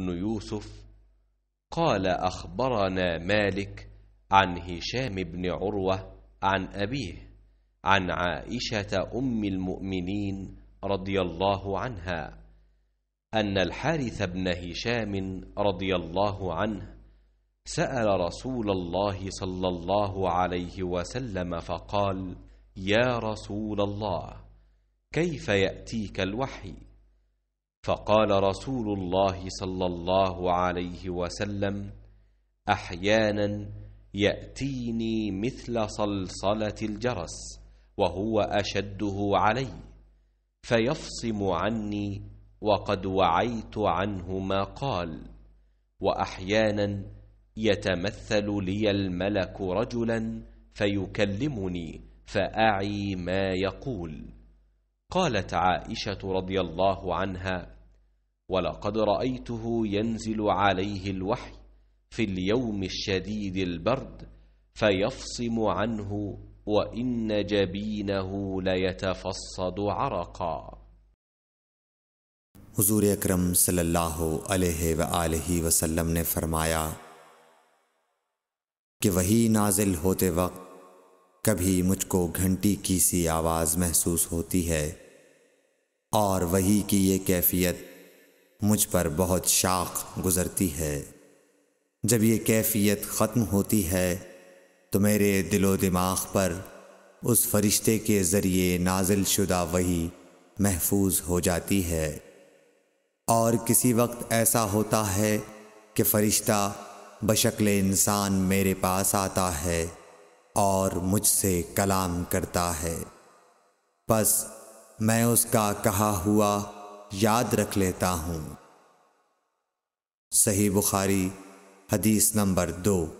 بن يوسف قال أخبرنا مالك عن هشام بن عروة عن أبيه عن عائشة أم المؤمنين رضي الله عنها أن الحارث بن هشام رضي الله عنه سأل رسول الله صلى الله عليه وسلم فقال يا رسول الله كيف يأتيك الوحي؟ فقال رسول الله صلى الله عليه وسلم احيانا ياتيني مثل صلصله الجرس وهو اشده علي فيفصم عني وقد وعيت عنه ما قال واحيانا يتمثل لي الملك رجلا فيكلمني فاعي ما يقول قالت عائشة رضي الله عنها ولقد رأيته ينزل عليه الوحي في اليوم الشديد البرد فيفصم عنه وإن جبينه ليتفصد عرقا حضور اکرم صلی اللہ علیہ وآلہ وسلم نے فرمایا کہ وہی نازل ہوتے وقت کبھی مجھ کو گھنٹی کی سی آواز محسوس ہوتی ہے اور وہی کی یہ کیفیت مجھ پر بہت شاخ گزرتی ہے جب یہ کیفیت ختم ہوتی ہے تو میرے دل و دماغ پر اس فرشتے کے ذریعے نازل شدہ وہی محفوظ ہو جاتی ہے اور کسی وقت ایسا ہوتا ہے کہ فرشتہ بشکل انسان میرے پاس آتا ہے اور مجھ سے کلام کرتا ہے بس मैं उसका कहा हुआ याद रख लेता हूँ सही बुखारी हदीस नंबर दो